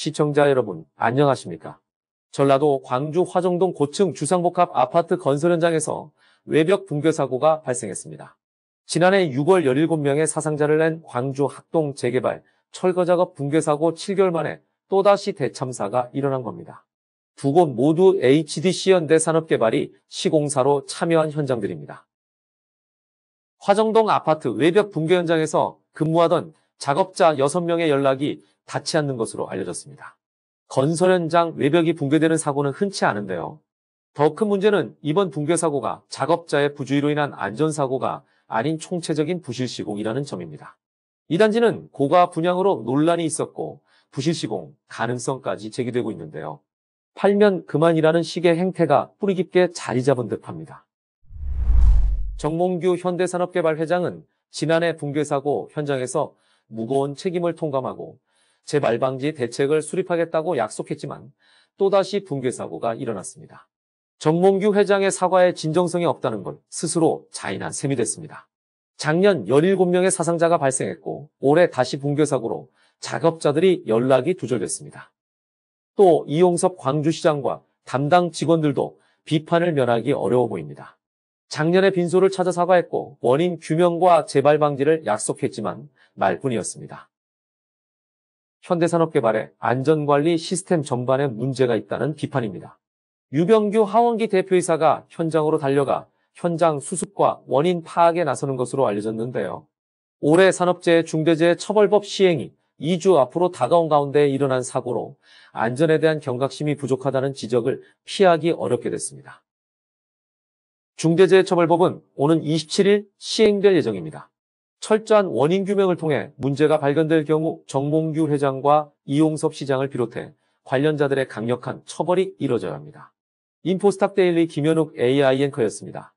시청자 여러분, 안녕하십니까? 전라도 광주 화정동 고층 주상복합 아파트 건설 현장에서 외벽 붕괴 사고가 발생했습니다. 지난해 6월 17명의 사상자를 낸 광주 학동 재개발 철거 작업 붕괴 사고 7개월 만에 또다시 대참사가 일어난 겁니다. 두 곳 모두 HDC 현대 산업개발이 시공사로 참여한 현장들입니다. 화정동 아파트 외벽 붕괴 현장에서 근무하던 작업자 6명의 연락이 닿지 않는 것으로 알려졌습니다. 건설 현장 외벽이 붕괴되는 사고는 흔치 않은데요. 더 큰 문제는 이번 붕괴 사고가 작업자의 부주의로 인한 안전사고가 아닌 총체적인 부실시공이라는 점입니다. 이 단지는 고가 분양으로 논란이 있었고 부실시공 가능성까지 제기되고 있는데요. 팔면 그만이라는 식의 행태가 뿌리 깊게 자리 잡은 듯합니다. 정몽규 현대산업개발 회장은 지난해 붕괴사고 현장에서 무거운 책임을 통감하고 재발 방지 대책을 수립하겠다고 약속했지만 또다시 붕괴 사고가 일어났습니다. 정몽규 회장의 사과에 진정성이 없다는 걸 스스로 자인한 셈이 됐습니다. 작년 17명의 사상자가 발생했고 올해 다시 붕괴 사고로 작업자들이 연락이 두절됐습니다. 또 이용섭 광주시장과 담당 직원들도 비판을 면하기 어려워 보입니다. 작년에 빈소를 찾아 사과했고 원인 규명과 재발 방지를 약속했지만 말뿐이었습니다. 현대산업개발의 안전관리 시스템 전반에 문제가 있다는 비판입니다. 유병규 하원기 대표이사가 현장으로 달려가 현장 수습과 원인 파악에 나서는 것으로 알려졌는데요. 올해 산업재해 중대재해 처벌법 시행이 2주 앞으로 다가온 가운데 일어난 사고로 안전에 대한 경각심이 부족하다는 지적을 피하기 어렵게 됐습니다. 중대재해처벌법은 오는 27일 시행될 예정입니다. 철저한 원인 규명을 통해 문제가 발견될 경우 정몽규 회장과 이용섭 시장을 비롯해 관련자들의 강력한 처벌이 이뤄져야 합니다. 인포스탁 데일리 김현욱 AI 앵커였습니다.